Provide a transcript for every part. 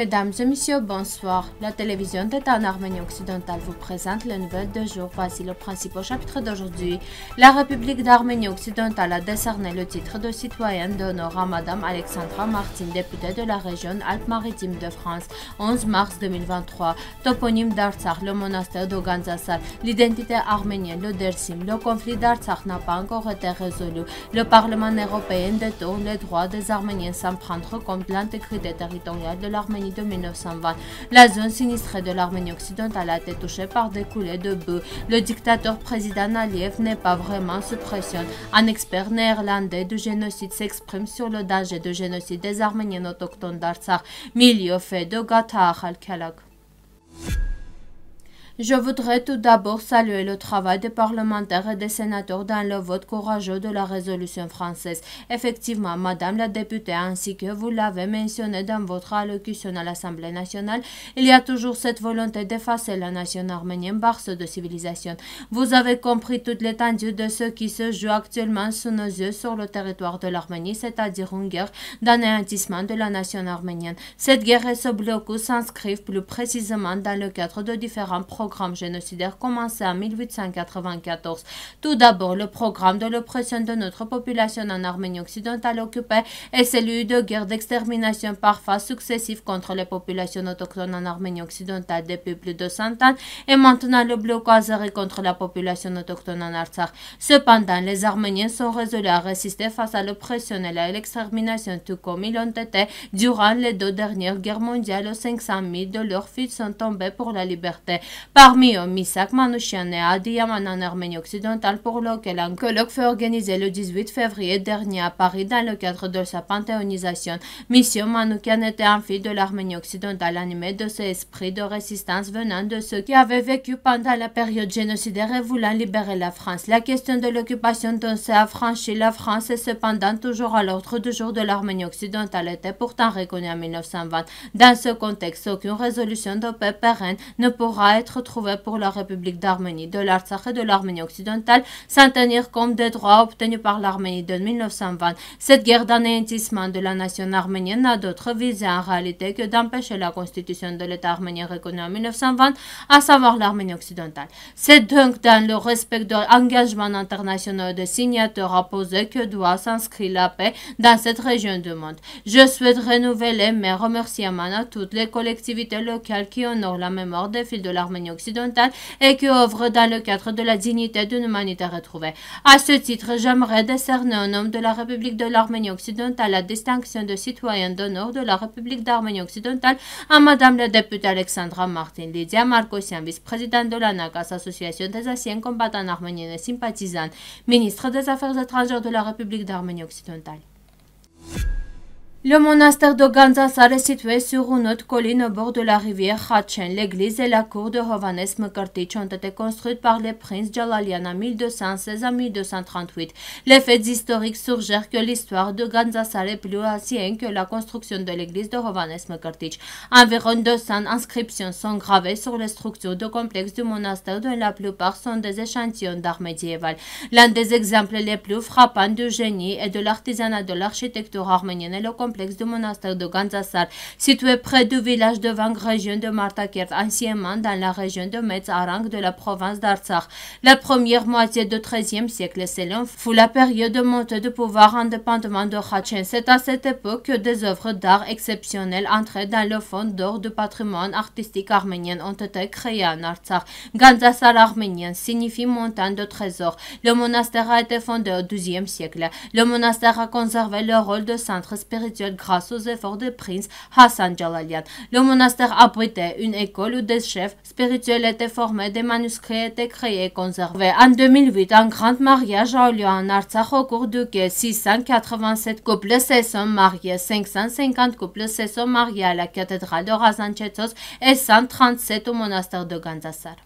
Mesdames et messieurs, bonsoir. La télévision d'État en Arménie occidentale vous présente les nouvelles de jour. Voici le principal chapitre d'aujourd'hui. La République d'Arménie occidentale a décerné le titre de citoyenne d'honneur à Madame Alexandra Martin, députée de la région Alpes-Maritimes de France, 11 mars 2023. Toponyme d'Artsakh, le monastère de l'identité arménienne, le Dersim, le conflit d'Artsakh n'a pas encore été résolu. Le Parlement européen détourne les droits des Arméniens sans prendre compte l'intégrité territoriale de l'Arménie de 1920. La zone sinistrée de l'Arménie occidentale a été touchée par des coulées de boue. Le dictateur président Aliyev n'est pas vraiment pression. Un expert néerlandais du génocide s'exprime sur le danger de génocide des Arméniens autochtones d'Artsakh, milieu fait de Gata je voudrais tout d'abord saluer le travail des parlementaires et des sénateurs dans le vote courageux de la résolution française. Effectivement, Madame la députée, ainsi que vous l'avez mentionné dans votre allocution à l'Assemblée nationale, il y a toujours cette volonté d'effacer la nation arménienne par de civilisation. Vous avez compris toute l'étendue de ce qui se joue actuellement sous nos yeux sur le territoire de l'Arménie, c'est-à-dire une guerre d'anéantissement de la nation arménienne. Cette guerre et ce blocus s'inscrivent plus précisément dans le cadre de différents programmes programme génocidaire commencé en 1894. Tout d'abord, le programme de l'oppression de notre population en Arménie occidentale occupée et celui de guerre d'extermination par phase successives contre les populations autochtones en Arménie occidentale depuis plus de 100 ans et maintenant le bloc azéri contre la population autochtone en Artsakh. Cependant, les Arméniens sont résolus à résister face à l'oppression et à l'extermination tout comme ils l'ont été durant les deux dernières guerres mondiales où 500 000 de leurs fils sont tombés pour la liberté. Parmi eux, Misak Manouchian et Adi Yaman en Arménie occidentale pour lequel un colloque fut organisé le 18 février dernier à Paris dans le cadre de sa panthéonisation. Mission Manoukian était un fils de l'Arménie occidentale animé de ses esprit de résistance venant de ceux qui avaient vécu pendant la période génocidaire et voulant libérer la France. La question de l'occupation dont s'est affranchie la France est cependant toujours à l'ordre du jour de l'Arménie occidentale était pourtant reconnue en 1920. Dans ce contexte, aucune résolution de paix pérenne ne pourra être Trouver pour la République d'Arménie, de l'Artsakh et de l'Arménie occidentale, sans tenir compte des droits obtenus par l'Arménie de 1920. Cette guerre d'anéantissement de la nation arménienne n'a d'autre visée en réalité que d'empêcher la constitution de l'État arménien reconnu en 1920, à savoir l'Arménie occidentale. C'est donc dans le respect de l'engagement international des signataires opposés que doit s'inscrire la paix dans cette région du monde. Je souhaite renouveler mes remerciements à toutes les collectivités locales qui honorent la mémoire des fils de l'Arménie occidentale et qui œuvre dans le cadre de la dignité d'une humanité retrouvée. À ce titre, j'aimerais décerner au nom de la République de l'Arménie occidentale la distinction de citoyen d'honneur de la République d'Arménie occidentale à Madame la députée Alexandra Martin-Lydia Markosian, vice-présidente de la Association des anciens combattants arméniens et sympathisants, ministre des Affaires étrangères de la République d'Arménie occidentale. Le monastère de Ganzasar est situé sur une autre colline au bord de la rivière Khachen. L'église et la cour de Hovanes Mkartich ont été construites par les princes Jalalian en 1216 à 1238. Les faits historiques suggèrent que l'histoire de Ganzasar est plus ancienne que la construction de l'église de Hovanes Mkrtich. Environ 200 inscriptions sont gravées sur les structures de complexe du monastère dont la plupart sont des échantillons d'art médiéval. L'un des exemples les plus frappants du génie et de l'artisanat de l'architecture arménienne est le complexe du monastère de Ganzasar, situé près du village de Vang, région de Martakert, anciennement dans la région de Metz, Arang de la province d'Artsakh. La première moitié du XIIIe siècle selon fou la période de montée de pouvoir indépendamment de Khachin. C'est à cette époque que des œuvres d'art exceptionnelles entrées dans le fond d'or du patrimoine artistique arménien ont été créées en Artsakh. Ganzasar arménien signifie montagne de trésors. Le monastère a été fondé au XIIe siècle. Le monastère a conservé le rôle de centre spirituel institution grâce aux efforts de Prince Hassan Jalalian. Le monastère abritait une école où des chefs spirituels étaient formés, des manuscrits étaient créés et conservés. En 2008, un grand mariage a eu lieu en Artsakh au cours duquel 687 couples se sont mariés, 550 couples se sont mariés à la cathédrale de Razan et 137 au monastère de Gandassar.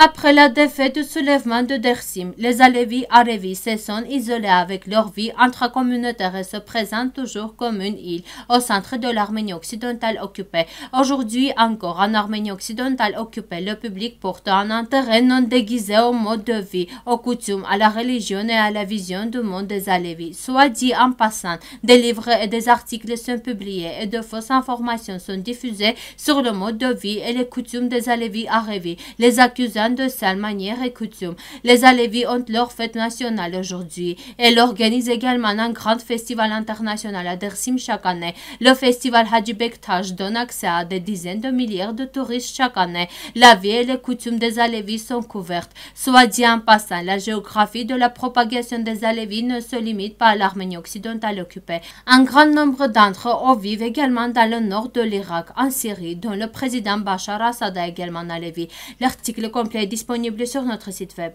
Après la défaite du soulèvement de Dersim, les Alevis Arevis se sont isolés avec leur vie intracommunautaire et se présentent toujours comme une île au centre de l'Arménie occidentale occupée. Aujourd'hui encore, en Arménie occidentale occupée, le public porte un intérêt non déguisé au mode de vie, aux coutumes, à la religion et à la vision du monde des Alevis. Soit dit en passant, des livres et des articles sont publiés et de fausses informations sont diffusées sur le mode de vie et les coutumes des Alevis Arevis, les accusant de salle manière et coutume. Les Alévis ont leur fête nationale aujourd'hui elle organise également un grand festival international à Dersim chaque année. Le festival Haji Bektash donne accès à des dizaines de milliards de touristes chaque année. La vie et les coutumes des Alévis sont couvertes. Soit dit en passant, la géographie de la propagation des Alévis ne se limite pas à l'Arménie occidentale occupée. Un grand nombre d'entre eux vivent également dans le nord de l'Irak, en Syrie, dont le président Bachar Assad a également Alevi. L'article complet est disponible sur notre site web.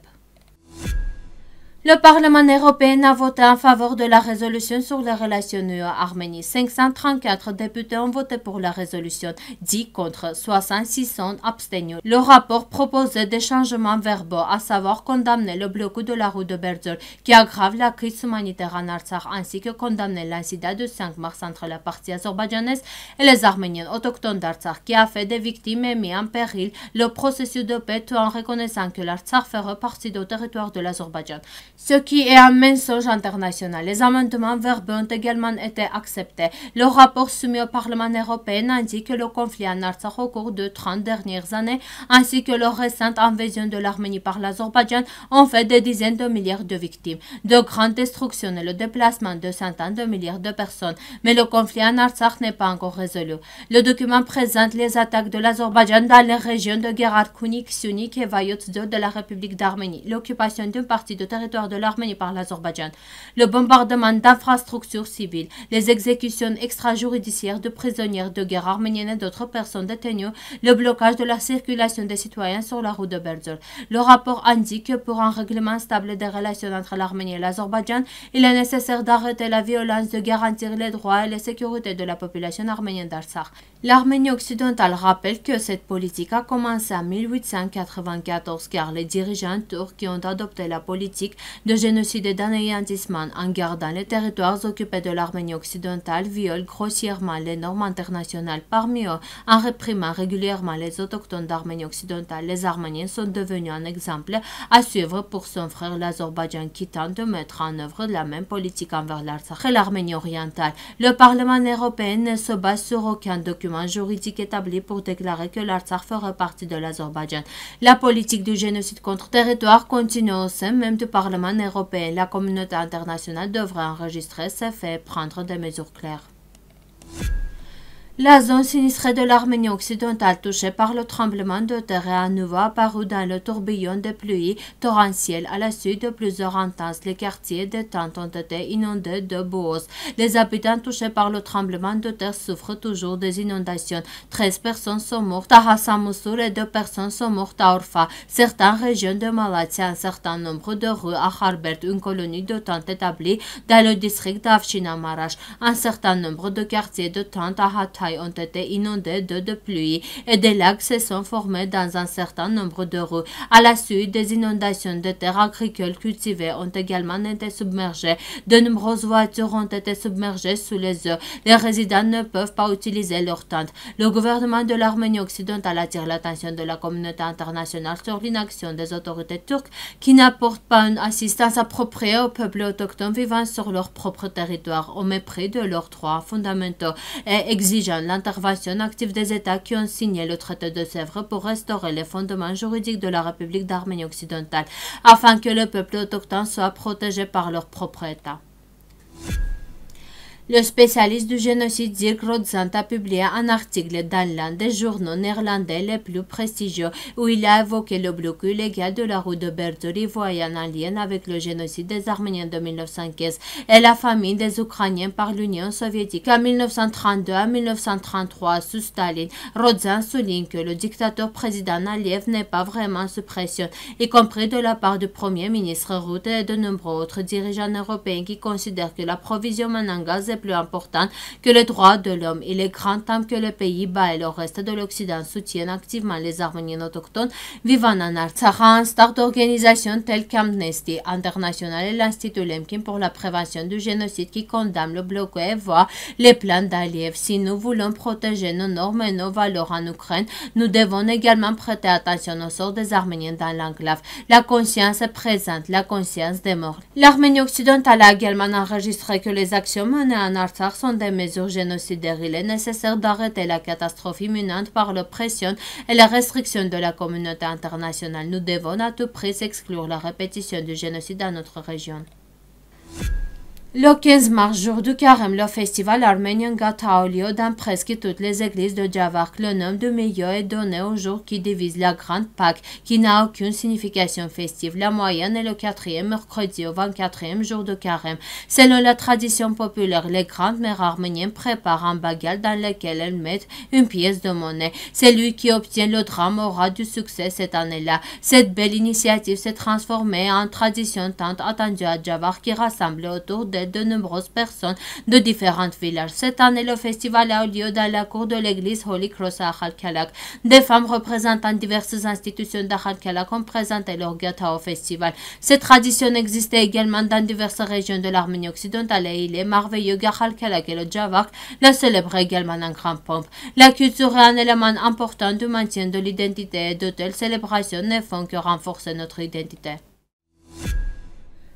Le Parlement européen a voté en faveur de la résolution sur les relations UE-Arménie. 534 députés ont voté pour la résolution, 10 contre, 66 sont abstenus. Le rapport proposait des changements verbaux, à savoir condamner le blocus de la route de Berzol qui aggrave la crise humanitaire en Artsakh, ainsi que condamner l'incident du 5 mars entre la partie azerbaïdjanaise et les Arméniens autochtones d'Artsakh qui a fait des victimes et mis en péril le processus de paix tout en reconnaissant que l'Artsakh fait partie du territoire de l'Azerbaïdjan ce qui est un mensonge international. Les amendements verbaux ont également été acceptés. Le rapport soumis au Parlement européen indique que le conflit en Artsakh au cours de 30 dernières années, ainsi que la récente invasion de l'Arménie par l'Azerbaïdjan, ont fait des dizaines de milliards de victimes, de grandes destructions et le déplacement de centaines de milliards de personnes. Mais le conflit en Artsakh n'est pas encore résolu. Le document présente les attaques de l'Azerbaïdjan dans les régions de Kunik, Sunik et Dzor de la République d'Arménie, l'occupation d'une partie de territoire de l'Arménie par l'Azerbaïdjan, le bombardement d'infrastructures civiles, les exécutions extrajudiciaires de prisonniers de guerre arméniennes et d'autres personnes détenues, le blocage de la circulation des citoyens sur la route de Berzol. Le rapport indique que pour un règlement stable des relations entre l'Arménie et l'Azerbaïdjan, il est nécessaire d'arrêter la violence, de garantir les droits et la sécurité de la population arménienne d'Artsakh. L'Arménie occidentale rappelle que cette politique a commencé en 1894 car les dirigeants turcs qui ont adopté la politique de génocide et d'anéantissement en gardant les territoires occupés de l'Arménie occidentale violent grossièrement les normes internationales. Parmi eux, en réprimant régulièrement les autochtones d'Arménie occidentale, les Arméniens sont devenus un exemple à suivre pour son frère l'Azerbaïdjan qui tente de mettre en œuvre la même politique envers l'Artsakh et l'Arménie orientale. Le Parlement européen ne se base sur aucun document juridique établi pour déclarer que l'Artsakh ferait partie de l'Azerbaïdjan. La politique du génocide contre territoire continue au sein même du Parlement européen. La communauté internationale devrait enregistrer ces faits et prendre des mesures claires. La zone sinistrée de l'Arménie occidentale touchée par le tremblement de terre est à nouveau apparue dans le tourbillon de pluies torrentielles à la suite de plusieurs intenses. Les quartiers de tentes ont été inondés de bourses. Les habitants touchés par le tremblement de terre souffrent toujours des inondations. 13 personnes sont mortes à Hassan et 2 personnes sont mortes à Orfa. Certaines régions de Malatia, un certain nombre de rues à Harbert, une colonie de tentes établie dans le district Marash, un certain nombre de quartiers de tentes à Hatta ont été inondées d'eau de pluie et des lacs se sont formés dans un certain nombre de rues. À la suite, des inondations de terres agricoles cultivées ont également été submergées. De nombreuses voitures ont été submergées sous les eaux. Les résidents ne peuvent pas utiliser leurs tentes. Le gouvernement de l'Arménie occidentale attire l'attention de la communauté internationale sur l'inaction des autorités turques qui n'apportent pas une assistance appropriée aux peuples autochtones vivant sur leur propre territoire au mépris de leurs droits fondamentaux et exige l'intervention active des États qui ont signé le traité de Sèvres pour restaurer les fondements juridiques de la République d'Arménie occidentale, afin que le peuple autochtone soit protégé par leur propre État. Le spécialiste du génocide Dirk Rodzant a publié un article dans l'un des journaux néerlandais les plus prestigieux où il a évoqué le blocus illégal de la route de Bertoli voyant en lien avec le génocide des Arméniens de 1915 et la famine des Ukrainiens par l'Union soviétique en 1932 à 1933 sous Staline. Rodzant souligne que le dictateur président Aliyev n'est pas vraiment sous pression, y compris de la part du premier ministre Rutte et de nombreux autres dirigeants européens qui considèrent que l'approvisionnement en gaz plus importante que les droits de l'homme. Il est grand temps que les Pays-Bas et le reste de l'Occident soutiennent activement les Arméniens autochtones vivant en Artsakh, à start d'organisations telles qu'Amnesty International et l'Institut Lemkin pour la prévention du génocide qui condamne le bloc et voit les plans d'Aliev. Si nous voulons protéger nos normes et nos valeurs en Ukraine, nous devons également prêter attention au sort des Arméniens dans l'enclave. La conscience est présente, la conscience des morts. L'Arménie occidentale a également enregistré que les actions menées en Artsakh sont des mesures génocidaires. Il est nécessaire d'arrêter la catastrophe imminente par l'oppression et la restriction de la communauté internationale. Nous devons à tout prix exclure la répétition du génocide dans notre région. Le 15 mars, jour du carême, le festival arménien olio dans presque toutes les églises de Javark, le nom de Meyo est donné au jour qui divise la Grande Pâque, qui n'a aucune signification festive. La moyenne est le quatrième mercredi au 24e jour de carême. Selon la tradition populaire, les grandes mères arméniennes préparent un bagal dans lequel elles mettent une pièce de monnaie. Celui qui obtient le drame aura du succès cette année-là. Cette belle initiative s'est transformée en tradition tant attendue à Javark qui rassemble autour de de nombreuses personnes de différentes villages. Cette année, le festival a eu lieu dans la cour de l'église Holy Cross à Akhal-Kalak. Des femmes représentant diverses institutions d'Akhal-Kalak ont présenté leur gâteau au festival. Cette tradition existait également dans diverses régions de l'Arménie occidentale et il est merveilleux que kalak et le Javak la célèbrent également en grande pompe. La culture est un élément important du maintien de l'identité et de telles célébrations ne font que renforcer notre identité.